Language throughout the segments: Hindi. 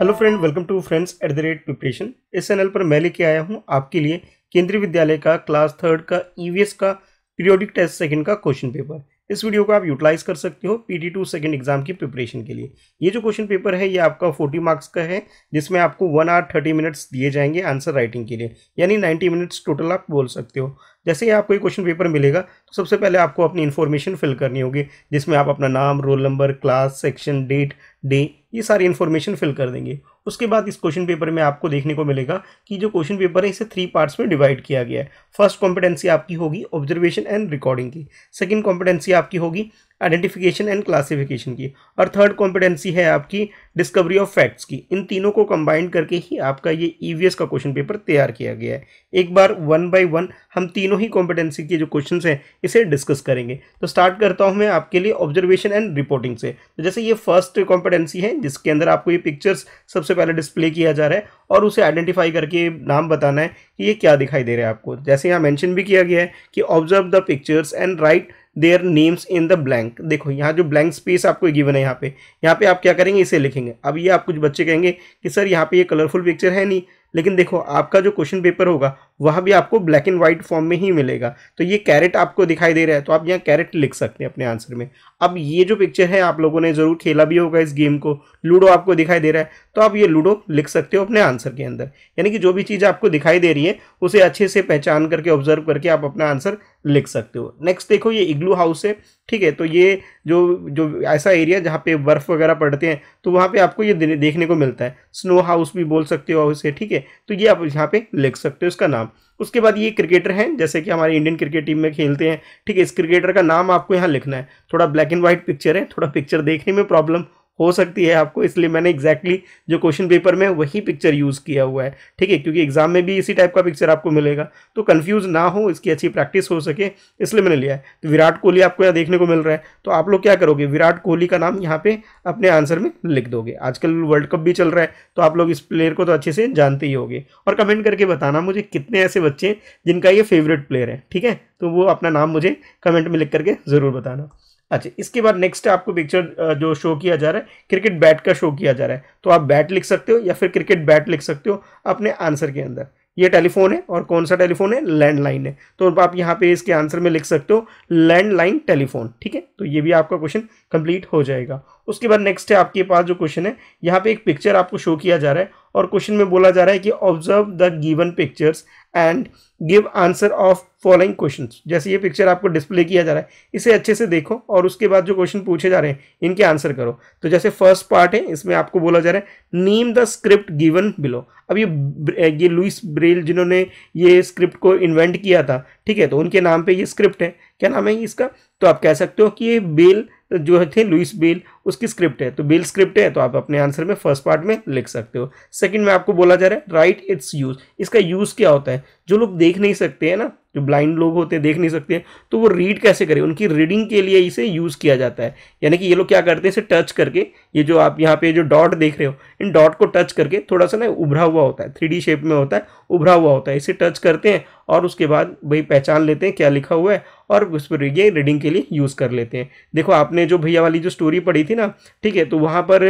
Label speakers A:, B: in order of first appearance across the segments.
A: hello friend welcome to friends at the rate preparation इस चैनल पर मैं लेके आया हूँ आपके लिए केंद्रीय विद्यालय का क्लास थर्ड का ईवीएस e का पीरियोडिक टेस्ट सेकंड का क्वेश्चन पेपर इस वीडियो को आप यूटिलाइज कर सकते हो P T two second exam की प्रिपरेशन के लिए ये जो क्वेश्चन पेपर है ये आपका फोर्टी मार्क्स का है जिसमें आपको वन आवर थर्टी मिनट्स दिए जाएंगे आंसर राइटिंग के लिए यानी नाइन्टी मिनट्स टोटल आप बोल सकते हो जैसे ही आपको ये क्वेश्चन पेपर मिलेगा तो सबसे पहले आपको अपनी इन्फॉर्मेशन फिल करनी होगी जिसमें आप अपना नाम roll number class section date day ये सारी इन्फॉर्मेशन फिल कर देंगे उसके बाद इस क्वेश्चन पेपर में आपको देखने को मिलेगा कि जो क्वेश्चन पेपर है इसे थ्री पार्ट्स में डिवाइड किया गया है फर्स्ट कॉम्पिटेंसी आपकी होगी ऑब्जर्वेशन एंड रिकॉर्डिंग की सेकेंड कॉम्पिटेंसी आपकी होगी आइडेंटिफिकेशन एंड क्लासिफिकेशन की और थर्ड कॉम्पिटेंसी है आपकी डिस्कवरी ऑफ फैक्ट्स की इन तीनों को कंबाइन करके ही आपका ये ई e का क्वेश्चन पेपर तैयार किया गया है एक बार वन बाय वन हम तीनों ही कॉम्पिटेंसी के जो क्वेश्चन हैं इसे डिस्कस करेंगे तो स्टार्ट करता हूँ मैं आपके लिए ऑब्जर्वेशन एंड रिपोर्टिंग से तो जैसे ये फर्स्ट कॉम्पिटेंसी है जिसके अंदर आपको ये पिक्चर्स सबसे पहले डिस्प्ले किया जा रहा है और उसे आइडेंटिफाई करके नाम बताना है कि ये क्या दिखाई दे रहा है आपको जैसे यहाँ मैंशन भी किया गया है कि observe the pictures and write their names in the blank देखो यहाँ जो ब्लैंक स्पेस आपको गिवन है यहाँ पे यहाँ पे आप क्या करेंगे इसे लिखेंगे अब ये आप कुछ बच्चे कहेंगे कि सर यहाँ पे ये कलरफुल पिक्चर है नहीं लेकिन देखो आपका जो क्वेश्चन पेपर होगा वह भी आपको ब्लैक एंड व्हाइट फॉर्म में ही मिलेगा तो ये कैरेट आपको दिखाई दे रहा है तो आप यहाँ कैरेट लिख सकते हैं अपने आंसर में अब ये जो पिक्चर है आप लोगों ने ज़रूर खेला भी होगा इस गेम को लूडो आपको दिखाई दे रहा है तो आप ये लूडो लिख सकते हो अपने आंसर के अंदर यानी कि जो भी चीज़ आपको दिखाई दे रही है उसे अच्छे से पहचान करके ऑब्जर्व करके आप अपना आंसर लिख सकते हो नेक्स्ट देखो ये इग्लू हाउस है ठीक है तो ये जो जो ऐसा एरिया जहाँ पे बर्फ़ वगैरह पड़ते हैं तो वहाँ पे आपको ये देखने को मिलता है स्नो हाउस भी बोल सकते हो उसे ठीक है तो ये आप यहाँ पे लिख सकते हो इसका नाम उसके बाद ये क्रिकेटर हैं जैसे कि हमारी इंडियन क्रिकेट टीम में खेलते हैं ठीक है इस क्रिकेटर का नाम आपको यहाँ लिखना है थोड़ा ब्लैक एंड व्हाइट पिक्चर है थोड़ा पिक्चर देखने में प्रॉब्लम हो सकती है आपको इसलिए मैंने एग्जैक्टली exactly जो क्वेश्चन पेपर में वही पिक्चर यूज़ किया हुआ है ठीक है क्योंकि एग्जाम में भी इसी टाइप का पिक्चर आपको मिलेगा तो कन्फ्यूज़ ना हो इसकी अच्छी प्रैक्टिस हो सके इसलिए मैंने लिया है तो विराट कोहली आपको यहाँ देखने को मिल रहा है तो आप लोग क्या करोगे विराट कोहली का नाम यहाँ पे अपने आंसर में लिख दोगे आजकल वर्ल्ड कप भी चल रहा है तो आप लोग इस प्लेयर को तो अच्छे से जानते ही होगे और कमेंट करके बताना मुझे कितने ऐसे बच्चे जिनका ये फेवरेट प्लेयर है ठीक है तो वो अपना नाम मुझे कमेंट में लिख करके ज़रूर बताना अच्छा इसके बाद नेक्स्ट आपको पिक्चर जो शो किया जा रहा है क्रिकेट बैट का शो किया जा रहा है तो आप बैट लिख सकते हो या फिर क्रिकेट बैट लिख सकते हो अपने आंसर के अंदर ये टेलीफोन है और कौन सा टेलीफोन है लैंडलाइन है तो आप यहाँ पे इसके आंसर में लिख सकते हो लैंडलाइन टेलीफोन ठीक है तो ये भी आपका क्वेश्चन कंप्लीट हो जाएगा उसके बाद नेक्स्ट है आपके पास जो क्वेश्चन है यहाँ पे एक पिक्चर आपको शो किया जा रहा है और क्वेश्चन में बोला जा रहा है कि observe the given pictures and give answer of following question जैसे ये पिक्चर आपको डिस्प्ले किया जा रहा है इसे अच्छे से देखो और उसके बाद जो क्वेश्चन पूछे जा रहे हैं इनके आंसर करो तो जैसे फर्स्ट पार्ट है इसमें आपको बोला जा रहा है name the script given below अब ये eh, ये लुइस ब्रेल जिन्होंने ये स्क्रिप्ट को इन्वेंट किया था ठीक है तो उनके नाम पर ये स्क्रिप्ट है क्या नाम है इसका तो आप कह सकते हो कि ये बेल जो थे लुइस बेल उसकी स्क्रिप्ट है तो बिल स्क्रिप्ट है तो आप अपने आंसर में फर्स्ट पार्ट में लिख सकते हो सेकंड में आपको बोला जा रहा है राइट इट्स यूज इसका यूज़ क्या होता है जो लोग देख नहीं सकते हैं ना जो ब्लाइंड लोग होते हैं देख नहीं सकते हैं तो वो रीड कैसे करें उनकी रीडिंग के लिए इसे यूज़ किया जाता है यानी कि ये लोग क्या करते हैं इसे टच करके ये जो आप यहाँ पे जो डॉट देख रहे हो इन डॉट को टच करके थोड़ा सा ना उभरा हुआ होता है थ्री शेप में होता है उभरा हुआ होता है इसे टच करते हैं और उसके बाद भाई पहचान लेते हैं क्या लिखा हुआ है और उस पर ये रीडिंग के लिए यूज़ कर लेते हैं देखो आपने जो भैया वाली जो स्टोरी पढ़ी थी ना ठीक है तो वहाँ पर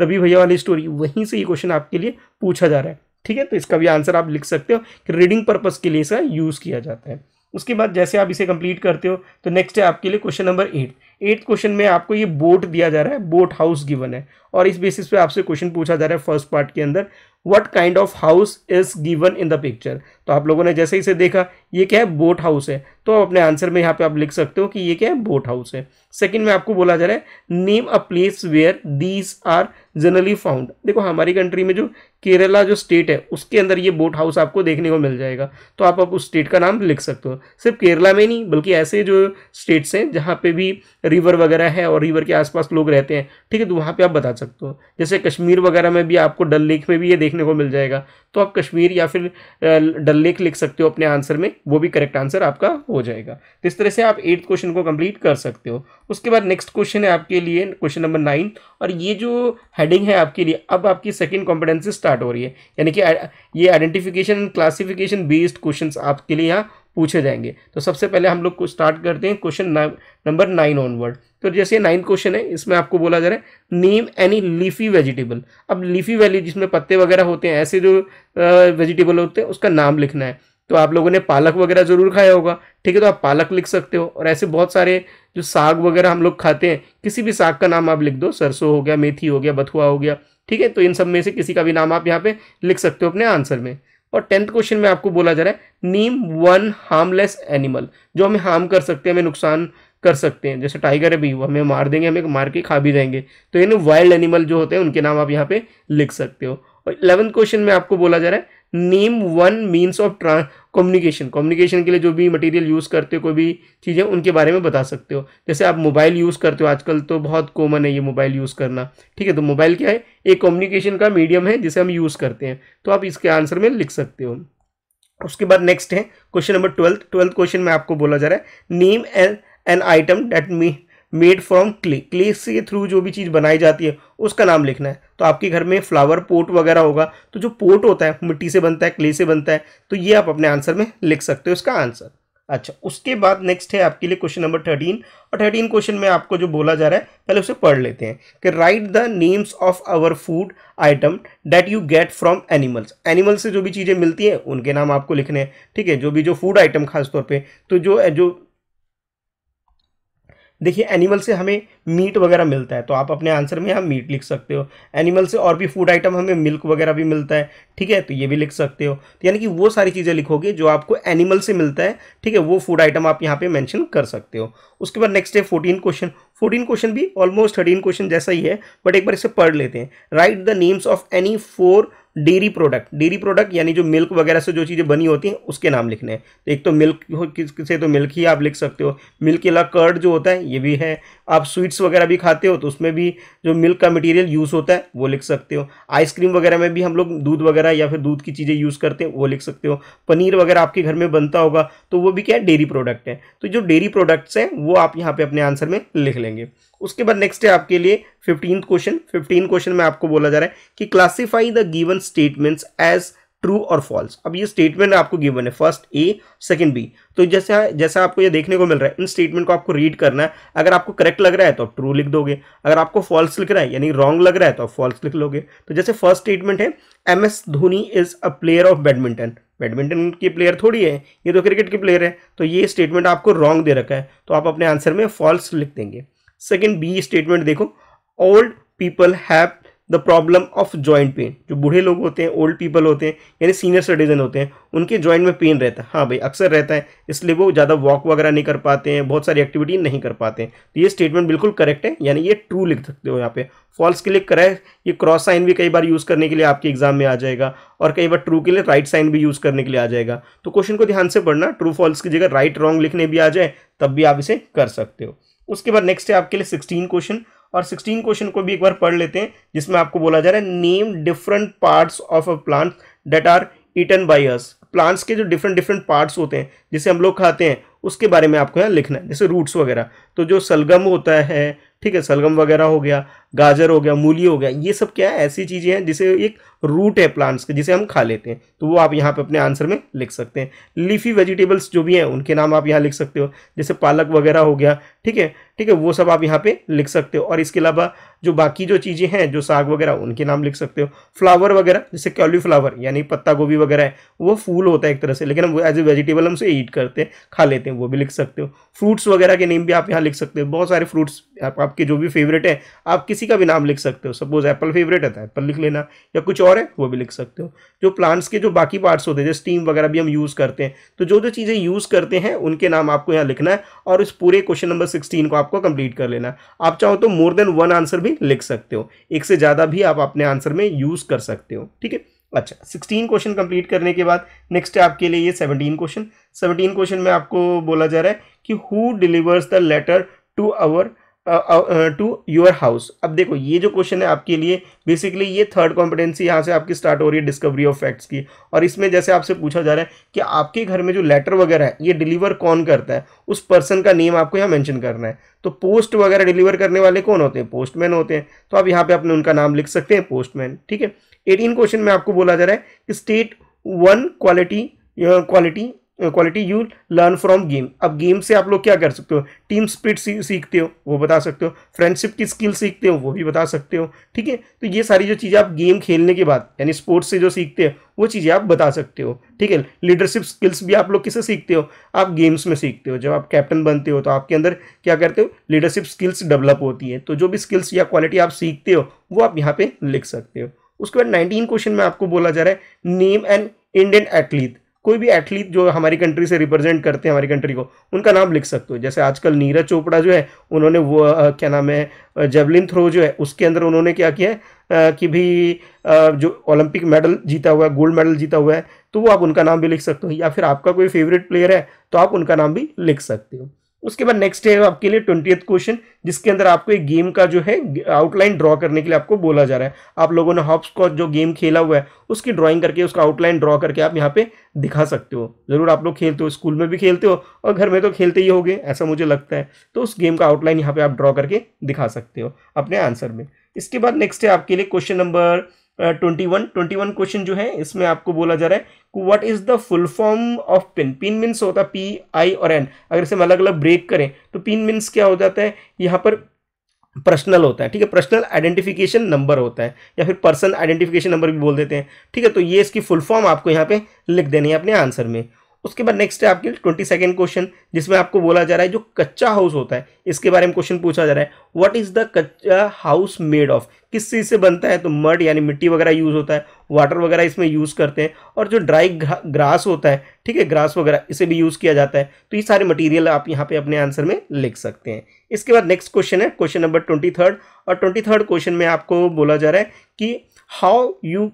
A: रवि भैया वाली स्टोरी वहीं से ये क्वेश्चन आपके लिए पूछा जा रहा है ठीक है तो इसका भी आंसर आप लिख सकते हो कि रीडिंग पर्पज़ के लिए इसका यूज़ किया जाता है उसके बाद जैसे आप इसे कंप्लीट करते हो तो नेक्स्ट है आपके लिए question number eight eight question में आपको ये बोट दिया जा रहा है बोट हाउस गिवन है और इस बेसिस पे आपसे क्वेश्चन पूछा जा रहा है फर्स्ट पार्ट के अंदर what kind of house is given in the picture तो आप लोगों ने जैसे इसे देखा ये क्या है बोट हाउस है तो आप अपने आंसर में यहाँ पे आप लिख सकते हो कि ये क्या है बोट हाउस है सेकेंड में आपको बोला जा रहा है name a place where these are generally found देखो हमारी कंट्री में जो केरला जो स्टेट है उसके अंदर ये बोट हाउस आपको देखने को मिल जाएगा तो आप अब उस स्टेट का नाम लिख सकते हो सिर्फ केरला में नहीं बल्कि ऐसे जो स्टेट्स हैं जहाँ पे भी रिवर वगैरह है और रिवर के आसपास लोग रहते हैं ठीक है तो वहाँ पे आप बता सकते हो जैसे कश्मीर वगैरह में भी आपको डल लेक में भी ये देखने को मिल जाएगा तो आप कश्मीर या फिर डल लेक लिख सकते हो अपने आंसर में वो भी करेक्ट आंसर आपका हो जाएगा तो इस तरह से आप एट्थ क्वेश्चन को कंप्लीट कर सकते हो उसके बाद नेक्स्ट क्वेश्चन है आपके लिए क्वेश्चन नंबर नाइन और ये जो हेडिंग है आपके लिए अब आपकी सेकेंड कॉम्पिटेंसी स्टार्ट हो रही है यानी कि ये आइडेंटिफिकेशन क्लासिफिकेशन बेस्ड क्वेश्चन आपके लिए यहाँ पूछे जाएंगे तो सबसे पहले हम लोग को स्टार्ट करते हैं क्वेश्चन नंबर नाइन ऑनवर्ड तो जैसे नाइन क्वेश्चन है इसमें आपको बोला जा रहा है नीम एनी लीफी वेजिटेबल अब लीफी वैली जिसमें पत्ते वगैरह होते हैं ऐसे जो वेजिटेबल होते हैं उसका नाम लिखना है तो आप लोगों ने पालक वगैरह ज़रूर खाया होगा ठीक है तो आप पालक लिख सकते हो और ऐसे बहुत सारे जो साग वगैरह हम लोग खाते हैं किसी भी साग का नाम आप लिख दो सरसों हो गया मेथी हो गया बथुआ हो गया ठीक है तो इन सब में से किसी का भी नाम आप यहाँ पे लिख सकते हो अपने आंसर में और टेंथ क्वेश्चन में आपको बोला जा रहा है नीम वन हार्मलेस एनिमल जो हमें हार्म कर सकते हैं हमें नुकसान कर सकते हैं जैसे टाइगर है भी वो हमें मार देंगे हमें मार के खा भी जाएंगे तो यानी वाइल्ड एनिमल जो होते हैं उनके नाम आप यहाँ पे लिख सकते हो और इलेवंथ क्वेश्चन में आपको बोला जा रहा है name one means of communication communication के लिए जो भी मटेरियल यूज़ करते हो कोई भी चीज़ें उनके बारे में बता सकते हो जैसे आप मोबाइल यूज़ करते हो आजकल तो बहुत कॉमन है ये मोबाइल यूज़ करना ठीक है तो मोबाइल क्या है एक कम्युनिकेशन का मीडियम है जिसे हम यूज़ करते हैं तो आप इसके आंसर में लिख सकते हो उसके बाद नेक्स्ट है question number twelfth twelfth question में आपको बोला जा रहा है name and an item that me made from clay clay से थ्रू जो भी चीज़ बनाई जाती है उसका नाम लिखना है तो आपके घर में फ्लावर पोट वगैरह होगा तो जो पोट होता है मिट्टी से बनता है क्ले से बनता है तो ये आप अपने आंसर में लिख सकते हो उसका आंसर अच्छा उसके बाद नेक्स्ट है आपके लिए क्वेश्चन नंबर थर्टीन और थर्टीन क्वेश्चन में आपको जो बोला जा रहा है पहले उसे पढ़ लेते हैं कि write the names of our food item that you get from animals animals से जो भी चीज़ें मिलती हैं उनके नाम आपको लिखने हैं ठीक है जो भी जो फूड आइटम खासतौर पर तो जो जो देखिए एनिमल से हमें मीट वगैरह मिलता है तो आप अपने आंसर में यहाँ मीट लिख सकते हो एनिमल से और भी फूड आइटम हमें मिल्क वगैरह भी मिलता है ठीक है तो ये भी लिख सकते हो तो यानी कि वो सारी चीज़ें लिखोगे जो आपको एनिमल से मिलता है ठीक है वो फूड आइटम आप यहाँ पे मैंशन कर सकते हो उसके बाद नेक्स्ट है फोर्टीन क्वेश्चन फोर्टीन क्वेश्चन भी ऑलमोस्ट थर्टीन क्वेश्चन जैसा ही है बट एक बार इसे पढ़ लेते हैं write the names of any four dairy product dairy product यानी जो मिल्क वगैरह से जो चीज़ें बनी होती हैं उसके नाम लिखने हैं तो एक तो मिल्क से तो मिल्क ही आप लिख सकते हो मिल्क के अलावा कर्ड जो होता है ये भी है आप स्वीट्स वगैरह भी खाते हो तो उसमें भी जो मिल्क का मटेरियल यूज़ होता है वो लिख सकते हो आइसक्रीम वगैरह में भी हम लोग दूध वगैरह या फिर दूध की चीज़ें यूज़ करते हैं वो लिख सकते हो पनीर वगैरह आपके घर में बनता होगा तो वो भी क्या है डेयरी प्रोडक्ट है तो जो डेयरी प्रोडक्ट्स हैं वो आप यहाँ पर अपने आंसर में लिख लें मिलेंगे उसके बाद नेक्स्ट है आपके लिए फिफ्टीन क्वेश्चन फिफ्टीन क्वेश्चन में आपको बोला जा रहा है कि classify the given statements as true और फॉल्स अब ये स्टेटमेंट आपको गिवन है फर्स्ट ए सेकंड बी तो जैसे जैसा आपको ये देखने को मिल रहा है इन स्टेटमेंट को आपको रीड करना है अगर आपको करेक्ट लग रहा है तो आप ट्रू लिख दोगे अगर आपको फॉल्स लिख रहा है यानी रॉन्ग लग रहा है तो आप फॉल्स लिख लोगे तो जैसे फर्स्ट स्टेटमेंट है M S Dhoni is a player of badminton badminton की प्लेयर थोड़ी है ये तो क्रिकेट के प्लेयर है तो ये स्टेटमेंट आपको रॉन्ग दे रखा है तो आप अपने आंसर में फॉल्स लिख देंगे सेकेंड बी स्टेटमेंट देखो old people have the problem of joint pain जो बूढ़े लोग होते हैं ओल्ड पीपल होते हैं यानी सीनियर सिटीजन होते हैं उनके जॉइंट में पेन रहता है हाँ भाई अक्सर रहता है इसलिए वो ज़्यादा वॉक वगैरह नहीं कर पाते हैं बहुत सारी एक्टिविटी नहीं कर पाते हैं तो ये स्टेटमेंट बिल्कुल करेक्ट है यानी ये ट्रू लिख सकते हो यहाँ पे फॉल्स के लिए कराए ये क्रॉस साइन भी कई बार यूज़ करने के लिए आपके एग्जाम में आ जाएगा और कई बार ट्रू के लिए राइट साइन भी यूज़ करने के लिए आ जाएगा तो क्वेश्चन को ध्यान से पढ़ना ट्रू फॉल्स की जगह राइट रॉन्ग लिखने भी आ जाए तब भी आप इसे कर सकते हो उसके बाद नेक्स्ट है आपके लिए सिक्सटीन क्वेश्चन और सिक्सटीन क्वेश्चन को भी एक बार पढ़ लेते हैं जिसमें आपको बोला जा रहा है name different parts of a plant that are eaten by us plants के जो डिफरेंट डिफरेंट पार्ट्स होते हैं जिसे हम लोग खाते हैं उसके बारे में आपको यहाँ लिखना है जैसे रूट्स वगैरह तो जो सलगम होता है ठीक है सलगम वगैरह हो गया गाजर हो गया मूली हो गया ये सब क्या है ऐसी चीज़ें हैं जिसे एक रूट है प्लांट्स के जिसे हम खा लेते हैं तो वो आप यहाँ पे अपने आंसर में लिख सकते हैं लीफी वेजिटेबल्स जो भी हैं उनके नाम आप यहाँ लिख सकते हो जैसे पालक वगैरह हो गया ठीक है ठीक है वो सब आप यहाँ पर लिख सकते हो और इसके अलावा जो बाकी जो चीज़ें हैं जो साग वगैरह उनके नाम लिख सकते हो फ्लावर वगैरह जैसे कैलीफ्लावर यानी पत्ता गोभी वगैरह है वो फूल होता है एक तरह से लेकिन हम एज ए वेजिटेबल हम उसे ईट करते हैं खा लेते हैं वो भी लिख सकते हो फ्रूट्स वगैरह के नेम भी आप यहाँ लिख सकते हो बहुत सारे फ्रूट्स आपके जो भी फेवरेट हैं आप किस किसी का भी नाम लिख सकते हो सपोज एप्पल फेवरेट है तो एप्पल लिख लेना या कुछ और है वो भी लिख सकते हो जो प्लांट्स के जो बाकी पार्ट्स होते हैं जैसे स्टीम वगैरह भी हम यूज़ करते हैं तो जो जो चीज़ें यूज़ करते हैं उनके नाम आपको यहाँ लिखना है और इस पूरे क्वेश्चन नंबर सिक्सटीन को आपको कंप्लीट कर लेना है आप चाहो तो मोर देन वन आंसर भी लिख सकते हो एक से ज़्यादा भी आप अपने आंसर में यूज़ कर सकते हो ठीक है अच्छा सिक्सटीन क्वेश्चन कंप्लीट करने के बाद नेक्स्ट है आपके लिए ये सेवनटीन क्वेश्चन सेवनटीन क्वेश्चन में आपको बोला जा रहा है कि who delivers the letter to our to your house अब देखो ये जो क्वेश्चन है आपके लिए बेसिकली ये थर्ड कॉम्पिटेंसी यहाँ से आपकी स्टार्ट हो रही है डिस्कवरी ऑफ फैक्ट्स की और इसमें जैसे आपसे पूछा जा रहा है कि आपके घर में जो लेटर वगैरह है ये डिलीवर कौन करता है उस पर्सन का नेम आपको यहाँ मैंशन करना है तो पोस्ट वगैरह डिलीवर करने वाले कौन होते हैं पोस्टमैन होते हैं तो आप यहाँ पर अपने उनका नाम लिख सकते हैं पोस्टमैन ठीक है एटीन क्वेश्चन में आपको बोला जा रहा है कि state one quality quality quality you learn from game अब गेम से आप लोग क्या कर सकते हो टीम स्पिरिट सीखते हो वो बता सकते हो फ्रेंडशिप की स्किल सीखते हो वो भी बता सकते हो ठीक है तो ये सारी जो चीज़ें आप गेम खेलने के बाद यानी स्पोर्ट्स से जो सीखते हो वो चीज़ें आप बता सकते हो ठीक है लीडरशिप स्किल्स भी आप लोग किसे सीखते हो आप गेम्स में सीखते हो जब आप कैप्टन बनते हो तो आपके अंदर क्या करते हो लीडरशिप स्किल्स डेवलप होती है तो जो भी स्किल्स या क्वालिटी आप सीखते हो वो आप यहाँ पर लिख सकते हो उसके बाद नाइनटीन क्वेश्चन में आपको बोला जा रहा है नेम एंड इंडियन एथलीट कोई भी एथलीट जो हमारी कंट्री से रिप्रेजेंट करते हैं हमारी कंट्री को उनका नाम लिख सकते हो जैसे आजकल नीरज चोपड़ा जो है उन्होंने वो क्या नाम है जेवलिन थ्रो जो है उसके अंदर उन्होंने क्या किया है कि भी जो ओलंपिक मेडल जीता हुआ है गोल्ड मेडल जीता हुआ है तो वो आप उनका नाम भी लिख सकते हो या फिर आपका कोई फेवरेट प्लेयर है तो आप उनका नाम भी लिख सकते हो उसके बाद नेक्स्ट है आपके लिए ट्वेंटी क्वेश्चन जिसके अंदर आपको एक गेम का जो है आउटलाइन ड्रॉ करने के लिए आपको बोला जा रहा है आप लोगों ने हॉप्स को जो गेम खेला हुआ है उसकी ड्राइंग करके उसका आउटलाइन ड्रॉ करके आप यहाँ पे दिखा सकते हो ज़रूर आप लोग खेलते हो स्कूल में भी खेलते हो और घर में तो खेलते ही हो ऐसा मुझे लगता है तो उस गेम का आउटलाइन यहाँ पर आप ड्रॉ करके दिखा सकते हो अपने आंसर में इसके बाद नेक्स्ट है आपके लिए question number twenty one twenty one question जो है इसमें आपको बोला जा रहा है what is the full form of pin pin means होता है पी आई और एन अगर इसे हम अलग अलग ब्रेक करें तो पिन मीन्स क्या हो जाता है यहाँ पर पर्सनल होता है ठीक है पर्सनल आइडेंटिफिकेशन नंबर होता है या फिर पर्सन आइडेंटिफिकेशन नंबर भी बोल देते हैं ठीक है तो ये इसकी फुल फॉर्म आपको यहाँ पे लिख देनी है अपने आंसर में उसके बाद नेक्स्ट है आपके ट्वेंटी सेकेंड क्वेश्चन जिसमें आपको बोला जा रहा है जो कच्चा हाउस होता है इसके बारे में क्वेश्चन पूछा जा रहा है what is the kachcha house made of किस चीज़ से बनता है तो मड यानी मिट्टी वगैरह यूज़ होता है वाटर वगैरह इसमें यूज़ करते हैं और जो ड्राई ग्रास होता है ठीक है ग्रास वगैरह इसे भी यूज़ किया जाता है तो ये सारे मटीरियल आप यहाँ पे अपने आंसर में लिख सकते हैं इसके बाद नेक्स्ट क्वेश्चन है क्वेश्चन नंबर ट्वेंटी थर्ड और ट्वेंटी थर्ड क्वेश्चन में आपको बोला जा रहा है कि how you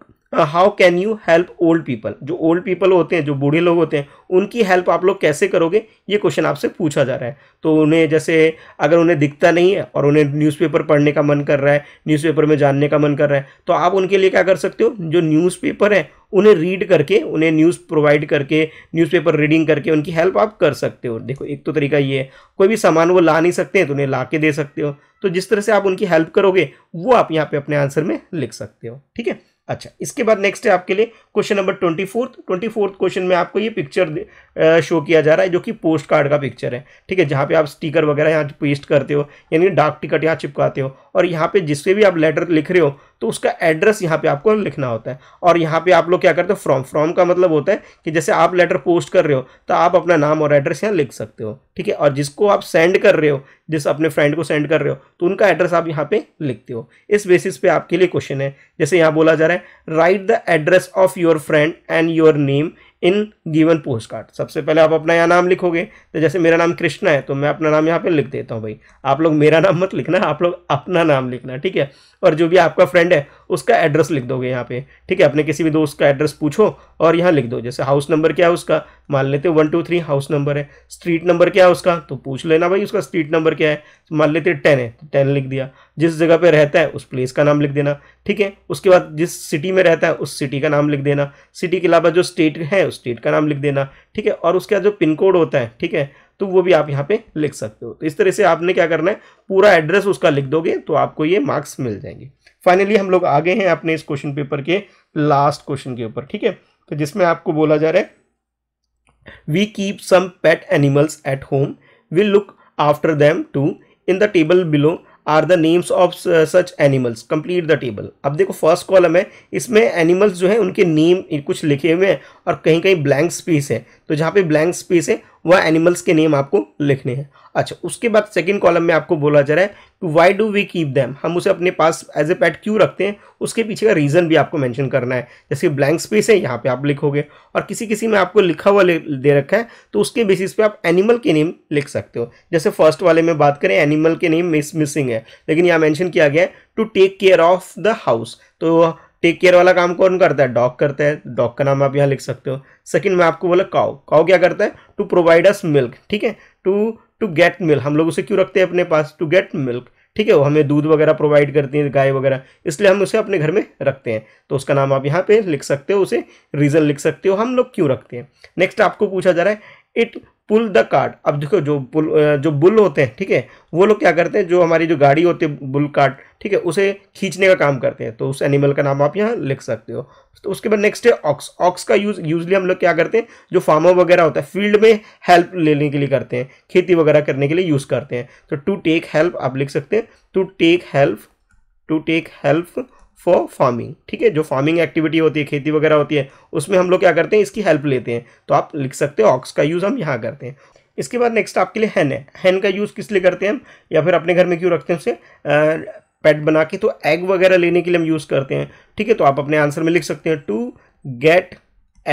A: how can you help old people जो ओल्ड पीपल होते हैं जो बूढ़े लोग होते हैं उनकी हेल्प आप लोग कैसे करोगे ये क्वेश्चन आपसे पूछा जा रहा है तो उन्हें जैसे अगर उन्हें दिखता नहीं है और उन्हें न्यूज़पेपर पढ़ने का मन कर रहा है न्यूज़पेपर में जानने का मन कर रहा है तो आप उनके लिए क्या कर सकते हो जो न्यूज़पेपर है उन्हें रीड करके उन्हें न्यूज़ प्रोवाइड करके न्यूज़पेपर रीडिंग करके उनकी हेल्प आप कर सकते हो देखो एक तो तरीका ये है कोई भी सामान वो ला नहीं सकते हैं तो उन्हें ला के दे सकते हो तो जिस तरह से आप उनकी हेल्प करोगे वो आप यहाँ पे अपने आंसर में लिख सकते हो ठीक है अच्छा इसके बाद नेक्स्ट है आपके लिए question number twenty fourth twenty fourth question में आपको ये पिक्चर शो किया जा रहा है जो कि पोस्ट कार्ड का पिक्चर है ठीक है जहाँ पे आप स्टिकर वगैरह यहाँ पेस्ट करते हो यानी डाक टिकट यहाँ चिपकाते हो और यहाँ पे जिससे भी आप लेटर लिख रहे हो तो उसका एड्रेस यहाँ पे आपको लिखना होता है और यहाँ पे आप लोग क्या करते हो फ्रॉम फ्रॉम का मतलब होता है कि जैसे आप लेटर पोस्ट कर रहे हो तो आप अपना नाम और एड्रेस यहाँ लिख सकते हो ठीक है और जिसको आप सेंड कर रहे हो जिस अपने फ्रेंड को सेंड कर रहे हो तो उनका एड्रेस आप यहाँ पे लिखते हो इस बेसिस पे आपके लिए क्वेश्चन है जैसे यहाँ बोला जा रहा है write the address of your friend and your name in given post card सबसे पहले आप अपना यहाँ नाम लिखोगे तो जैसे मेरा नाम कृष्णा है तो मैं अपना नाम यहाँ पे लिख देता हूँ भाई आप लोग मेरा नाम मत लिखना आप लोग अपना नाम लिखना ठीक है और जो भी आपका फ्रेंड है उसका एड्रेस लिख दोगे यहाँ पे ठीक है अपने किसी भी दोस्त का एड्रेस पूछो और यहाँ लिख दो जैसे हाउस नंबर क्या है उसका मान लेते हैं one two three house number है स्ट्रीट नंबर क्या है उसका तो पूछ लेना भाई उसका स्ट्रीट नंबर क्या है तो मान लेते हैं टेन है तो टेन लिख दिया जिस जगह पर रहता है उस प्लेस का नाम लिख देना ठीक है उसके बाद जिस सिटी में रहता है उस सिटी का नाम लिख देना सिटी के अलावा जो स्टेट है उस स्टेट का नाम लिख देना ठीक है और उसके बाद जो पिन कोड होता है ठीक है तो वो भी आप यहाँ पे लिख सकते हो तो इस तरह से आपने क्या करना है पूरा एड्रेस उसका लिख दोगे तो आपको ये मार्क्स मिल जाएंगे फाइनली हम लोग आगे हैं अपने इस क्वेश्चन पेपर के लास्ट क्वेश्चन के ऊपर ठीक है तो जिसमें आपको बोला जा रहा है we keep some pet animals at home we look after them too in the table below are the names of such animals complete the table अब देखो फर्स्ट कॉलम है इसमें एनिमल्स जो है उनके नेम कुछ लिखे हुए हैं और कहीं कहीं ब्लैंक स्पेस है तो जहाँ पे ब्लैंक स्पेस है वह एनिमल्स के नेम आपको लिखने हैं अच्छा उसके बाद सेकेंड कॉलम में आपको बोला जा रहा है why do we keep them हम उसे अपने पास एज ए पैट क्यों रखते हैं उसके पीछे का रीज़न भी आपको मैंशन करना है जैसे ब्लैंक स्पेस है यहाँ पर आप लिखोगे और किसी किसी में आपको लिखा हुआ दे रखा है तो उसके बेसिस पर आप एनिमल के नेम लिख सकते हो जैसे फर्स्ट वाले में बात करें एनिमल के नेम मिस मिसिंग है लेकिन यहाँ मैंशन किया गया है to take care of the house तो टेक केयर वाला काम कौन करता है डॉग करता है डॉग का नाम आप यहाँ लिख सकते हो सेकंड में आपको बोला काउ काउ क्या करता है टू प्रोवाइड अस मिल्क ठीक है टू टू गेट मिल्क हम लोग उसे क्यों रखते हैं अपने पास टू गेट मिल्क ठीक है वो हमें दूध वगैरह प्रोवाइड करती है गाय वगैरह इसलिए हम उसे अपने घर में रखते हैं तो उसका नाम आप यहाँ पे लिख सकते हो उसे रीज़न लिख सकते हो हम लोग क्यों रखते हैं नेक्स्ट आपको पूछा जा रहा है इट पुल द कार्ट अब देखो जो पुल जो बुल होते हैं ठीक है वो लोग क्या करते हैं जो हमारी जो गाड़ी होती है बुल कार्ड ठीक है उसे खींचने का काम करते हैं तो उस एनिमल का नाम आप यहाँ लिख सकते हो तो उसके बाद नेक्स्ट है ऑक्स ऑक्स का यूज़ यूजली हम लोग क्या करते हैं जो फार्मर वगैरह होता है फील्ड में हेल्प लेने के लिए करते हैं खेती वगैरह करने के लिए यूज़ करते हैं तो टू टेक हेल्प आप लिख सकते हैं to take help to take help for farming ठीक है जो फार्मिंग एक्टिविटी होती है खेती वगैरह होती है उसमें हम लोग क्या करते हैं इसकी हेल्प लेते हैं तो आप लिख सकते हो ऑक्स का यूज़ हम यहाँ करते हैं इसके बाद नेक्स्ट आपके लिए हैन है हैन का यूज़ किस लिए करते हैं हम या फिर अपने घर में क्यों रखते हैं उसे पेट बना के तो एग वगैरह लेने के लिए हम यूज़ करते हैं ठीक है तो आप अपने आंसर में लिख सकते हैं टू गेट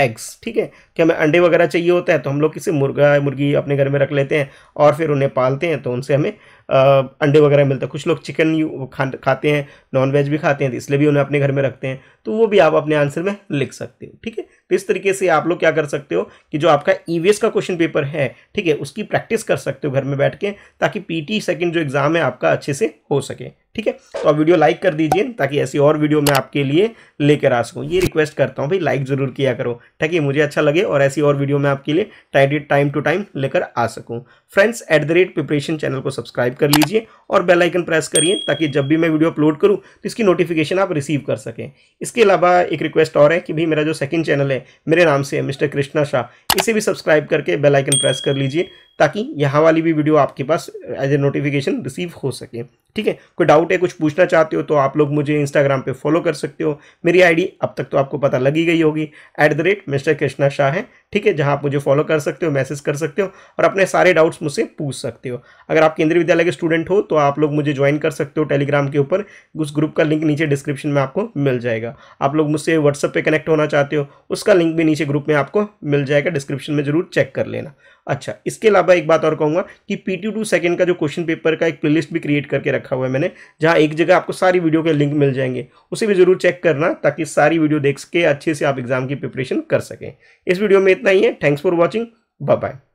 A: एग्स ठीक है कि हमें अंडे वगैरह चाहिए होता है तो हम लोग किसी मुर्गा मुर्गी अपने घर में रख लेते हैं और फिर उन्हें पालते हैं तो उनसे हमें अंडे वगैरह मिलता है कुछ लोग चिकन खा खाते हैं नॉन वेज भी खाते हैं तो इसलिए भी उन्हें अपने घर में रखते हैं तो वो भी आप अपने आंसर में लिख सकते हो ठीक है तो इस तरीके से आप लोग क्या कर सकते हो कि जो आपका ई e का क्वेश्चन पेपर है ठीक है उसकी प्रैक्टिस कर सकते हो घर में बैठ के ताकि पी टी जो एग्ज़ाम है आपका अच्छे से हो सके ठीक है तो आप वीडियो लाइक कर दीजिए ताकि ऐसी और वीडियो मैं आपके लिए लेकर आ सकूँ ये रिक्वेस्ट करता हूँ भाई लाइक ज़रूर किया करो ठीक है मुझे अच्छा लगे और ऐसी और वीडियो मैं आपके लिए टाइम टू टाइम लेकर आ सकूँ friends at the rate preparation channel को सब्सक्राइब कर लीजिए और बेल आइकन प्रेस करिए ताकि जब भी मैं वीडियो अपलोड करूँ तो इसकी नोटिफिकेशन आप रिसीव कर सकें इसके अलावा एक रिक्वेस्ट और है कि भाई मेरा जो सेकंड चैनल है मेरे नाम से मिस्टर कृष्णा शाह इसे भी सब्सक्राइब करके बेलाइकन प्रेस कर लीजिए ताकि यहाँ वाली भी वीडियो आपके पास एज ए नोटिफिकेशन रिसीव हो सके ठीक है कोई डाउट है कुछ पूछना चाहते हो तो आप लोग मुझे इंस्टाग्राम पे फॉलो कर सकते हो मेरी आईडी अब तक तो आपको पता लगी गई होगी at the rate mister Krishna Shah है ठीक है जहाँ आप मुझे फॉलो कर सकते हो मैसेज कर सकते हो और अपने सारे डाउट्स मुझसे पूछ सकते हो अगर आप केंद्रीय विद्यालय वाले के स्टूडेंट हो तो आप लोग मुझे ज्वाइन कर सकते हो टेलीग्राम के ऊपर उस ग्रुप का लिंक नीचे डिस्क्रिप्शन में आपको मिल जाएगा आप लोग मुझसे व्हाट्सअप पे कनेक्ट होना चाहते हो उसका लिंक भी नीचे ग्रुप में आपको मिल जाएगा डिस्क्रिप्शन में जरूर चेक कर लेना अच्छा इसके अलावा एक बात और कहूँगा कि पी टी टू सेकेंड का जो क्वेश्चन पेपर का एक प्लेलिस्ट भी क्रिएट करके रखा हुआ है मैंने जहाँ एक जगह आपको सारी वीडियो के लिंक मिल जाएंगे उसे भी जरूर चेक करना ताकि सारी वीडियो देख के अच्छे से आप एग्जाम की प्रिपरेशन कर सकें इस वीडियो में इतना ही है thanks for watching bye bye